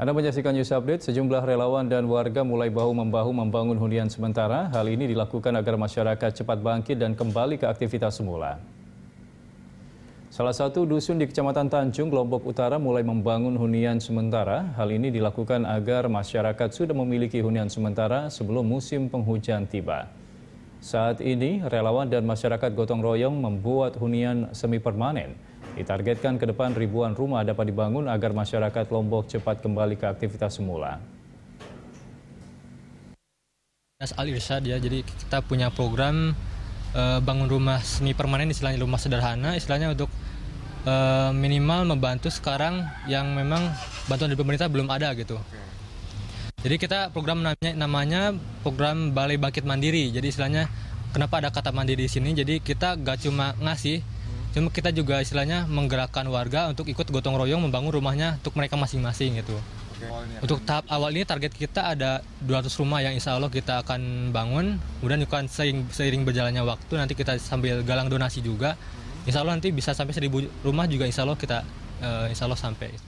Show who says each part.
Speaker 1: Anda menyaksikan News Update, sejumlah relawan dan warga mulai bahu-membahu membangun hunian sementara. Hal ini dilakukan agar masyarakat cepat bangkit dan kembali ke aktivitas semula. Salah satu dusun di Kecamatan Tanjung, Lombok Utara mulai membangun hunian sementara. Hal ini dilakukan agar masyarakat sudah memiliki hunian sementara sebelum musim penghujan tiba. Saat ini, relawan dan masyarakat gotong royong membuat hunian semi permanen. Ditargetkan ke depan ribuan rumah dapat dibangun agar masyarakat Lombok cepat kembali ke aktivitas semula.
Speaker 2: Mas Al Irsyad ya, jadi kita punya program e, bangun rumah semi permanen, istilahnya rumah sederhana, istilahnya untuk e, minimal membantu sekarang yang memang bantuan dari pemerintah belum ada gitu. Jadi kita program namanya, namanya program Balai Bangkit Mandiri. Jadi istilahnya kenapa ada kata mandiri di sini? Jadi kita gak cuma ngasih, Cuma kita juga istilahnya menggerakkan warga untuk ikut gotong royong membangun rumahnya untuk mereka masing-masing gitu. Untuk tahap awal ini target kita ada 200 rumah yang insya Allah kita akan bangun. Kemudian juga seiring, seiring berjalannya waktu nanti kita sambil galang donasi juga. Hmm. Insya Allah nanti bisa sampai 1000 rumah juga insya Allah kita uh, insya Allah sampai.